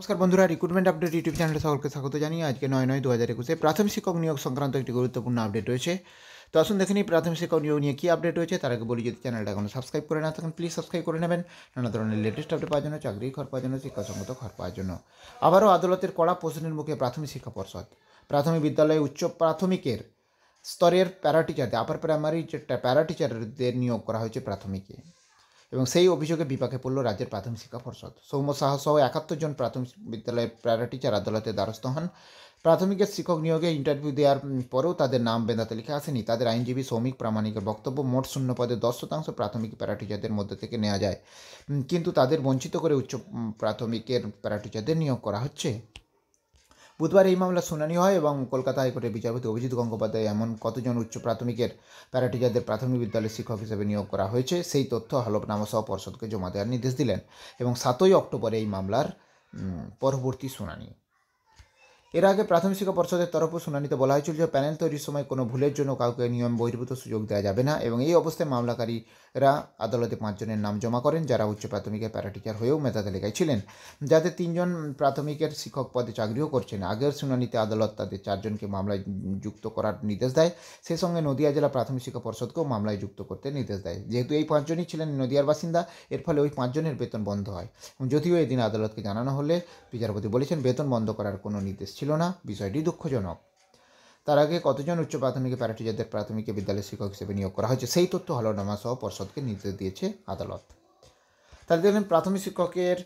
নমস্কার বন্ধুরা recruitment update YouTube চ্যানেলে সকলকে স্বাগত জানিয়ে আজকে নয় নয় দু হাজার একুশে প্রাথমিক শিক্ষক নিয়োগ সংক্রান্ত একটি গুরুত্বপূর্ণ আপডেট রয়েছে তো আসুন দেখে নিই প্রাথমিক শিক্ষক নিয়োগ নিয়ে কী আপডেট রয়েছে তার আগে বলি যদি চ্যানেলটা এখন সাবস্ক্রাইব করে না থাকেন প্লিজ সাবস্ক্রাইব করে নেবেন নানা ধরনের লেটেস্ট আপডেট পাওয়ার জন্য চাকরি ঘর পাওয়ার জন্য শিক্ষাসঙ্গত ঘর পাওয়ার জন্য আবারও আদালতের কড়া প্রশ্নের মুখে প্রাথমিক শিক্ষা পর্ষদ প্রাথমিক বিদ্যালয়ে উচ্চ প্রাথমিকের স্তরের প্যারা টিচারদের আপার প্রাইমারি যে প্যারা টিচারদের নিয়োগ করা হয়েছে প্রাথমিকে এবং সেই অভিযোগে বিপাকে পড়ল রাজ্যের প্রাথমিক শিক্ষা পর্ষদ সৌম্য সাহা সহ একাত্তর জন প্রাথমিক বিদ্যালয়ের প্যারা টিচার আদালতে দ্বারস্থ হন প্রাথমিকের শিক্ষক নিয়োগে ইন্টারভিউ দেওয়ার পরেও তাদের নাম বেঁধা তালিকা আসেনি তাদের আইনজীবী শ্রমিক প্রামাণিকের বক্তব্য মোট শূন্য পদে দশ শতাংশ প্রাথমিক প্যারাটিচারদের মধ্যে থেকে নেওয়া যায় কিন্তু তাদের বঞ্চিত করে উচ্চ প্রাথমিকের প্যারাটিচারদের নিয়োগ করা হচ্ছে বুধবার এই মামলার শুনানি হয় এবং কলকাতা হাইকোর্টের বিচারপতি অভিজিৎ গঙ্গোপাধ্যায় এমন কতজন উচ্চ প্রাথমিকের প্যারাটিচারদের প্রাথমিক বিদ্যালয়ের শিক্ষক হিসেবে নিয়োগ করা হয়েছে সেই তথ্য হলফনামা সহ পর্ষদকে জমা দেওয়ার নির্দেশ দিলেন এবং সাতই অক্টোবর এই মামলার পরবর্তী শুনানি এর আগে প্রাথমিক শিক্ষা পর্ষদের তরফে শুনানিতে বলা হয়েছিল যে প্যানেল তৈরির সময় কোনো ভুলের জন্য কাউকে নিয়ম বহির্ভূত সুযোগ দেওয়া যাবে না এবং এই অবস্থায় মামলাকারীরা আদালতে পাঁচজনের নাম জমা করেন যারা উচ্চ প্রাথমিকের প্যারাটিচার হয়েও মেধা তালিকায় ছিলেন যাতে তিনজন প্রাথমিকের শিক্ষক পদে চাকরিও করছেন আগের শুনানিতে আদালত তাদের চারজনকে মামলায় যুক্ত করার নির্দেশ দেয় সে সঙ্গে নদিয়া জেলা প্রাথমিক শিক্ষা পর্ষদকেও মামলায় যুক্ত করতে নির্দেশ দেয় যেহেতু এই পাঁচজনই ছিলেন নদিয়ার বাসিন্দা এর ফলে ওই পাঁচজনের বেতন বন্ধ হয় যদিও এদিন আদালতকে জানানো হলে বিচারপতি বলেছেন বেতন বন্ধ করার কোনো নির্দেশ ছিল না বিষয়টি দুঃখজনক তার আগে কতজন উচ্চ প্রাথমিকে প্যারাটিচারদের প্রাথমিকে বিদ্যালয়ের শিক্ষক হিসেবে নিয়োগ করা হয়েছে সেই তথ্য হলনামা সহ পর্ষদকে নির্দেশ দিয়েছে আদালত তাহলে দেখলেন প্রাথমিক শিক্ষকের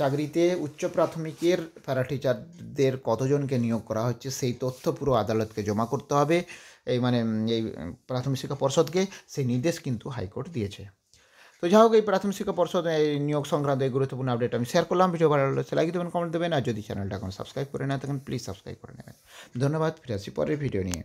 চাকরিতে উচ্চ প্রাথমিকের প্যারাটিচারদের কতজনকে নিয়োগ করা হচ্ছে সেই তথ্য পুরো আদালতকে জমা করতে হবে এই মানে এই প্রাথমিক শিক্ষা পর্ষদকে সেই নির্দেশ কিন্তু হাইকোর্ট দিয়েছে তো যাই হোক এই প্রাথমিক শিক্ষা পর্ষদ নিয়োগ সংক্রান্ত এই গুরুত্বপূর্ণ আপডেট আমি শেয়ার করলাম ভিডিও ভালো লাগলে লাইক দেবেন কমেন্ট দেবেন আর যদি চ্যানেলটা এখন সাবস্ক্রাইব করে না থাকেন প্লিজ সাবস্ক্রাইব করে নেবেন ধন্যবাদ ফিরে আসি পরের ভিডিও নিয়ে